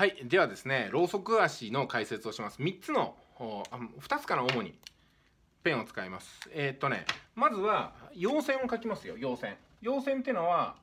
はい、ではですね、ロウソク足の解説をします。3つの、2つから主にペンを使います。えー、っとね、まずは、陽線を描きますよ、陽線。陽線っていうのは、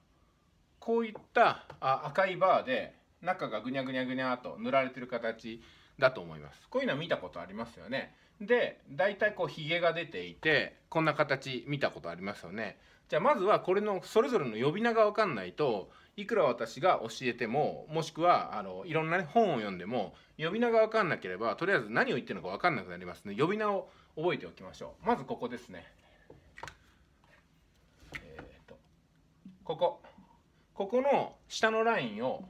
こういったあ赤いバーで、中がぐにゃぐにゃぐにゃと塗られてる形だと思いますこういうのは見たことありますよねで大体こうひげが出ていてこんな形見たことありますよねじゃあまずはこれのそれぞれの呼び名が分かんないといくら私が教えてももしくはあのいろんな、ね、本を読んでも呼び名が分かんなければとりあえず何を言ってるのか分かんなくなりますの、で呼び名を覚えておきましょうまずここですねえっ、ー、とここここの下のラインを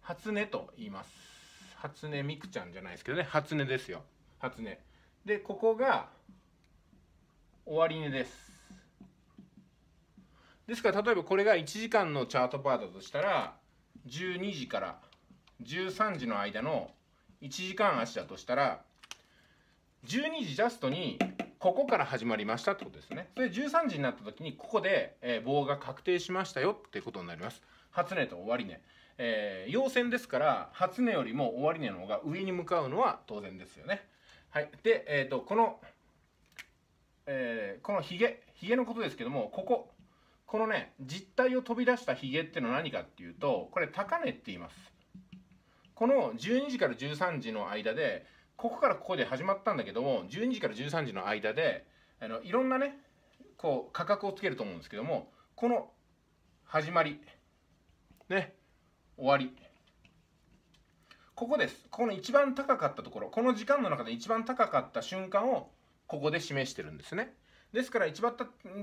初音と言います初音ミクちゃんじゃないですけどね初音ですよ初音でここが終値ですですから例えばこれが1時間のチャートパートとしたら12時から13時の間の1時間足だとしたら12時ジャストにここから始まりましたってことですね。それで13時になった時に、ここで、えー、棒が確定しましたよってことになります。初値と終値、ね。えー、陽線ですから、初値よりも終値の方が上に向かうのは当然ですよね。はい。で、えっ、ー、と、この、えー、このヒゲ、ヒゲのことですけども、ここ、このね、実体を飛び出したヒゲってのは何かっていうと、これ高値って言います。この12時から13時の間で、ここからここで始まったんだけども12時から13時の間であのいろんなねこう価格をつけると思うんですけどもこの始まりね終わりここですこの一番高かったところこの時間の中で一番高かった瞬間をここで示してるんですねですから一番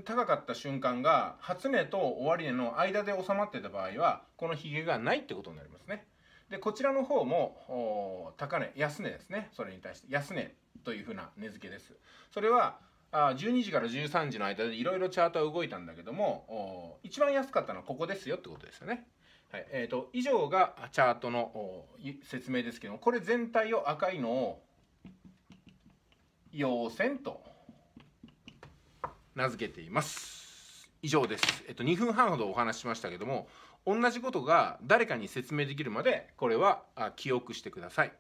高かった瞬間が初値と終値の間で収まってた場合はこのヒゲがないってことになりますね。でこちらの方も高値安値ですねそれに対して安値というふうな値付けですそれは12時から13時の間でいろいろチャートは動いたんだけども一番安かったのはここですよってことですよねはいえーと、以上がチャートの説明ですけどもこれ全体を赤いのを陽線と名付けています。以上です、えっと、2分半ほどお話ししましたけども同じことが誰かに説明できるまでこれは記憶してください。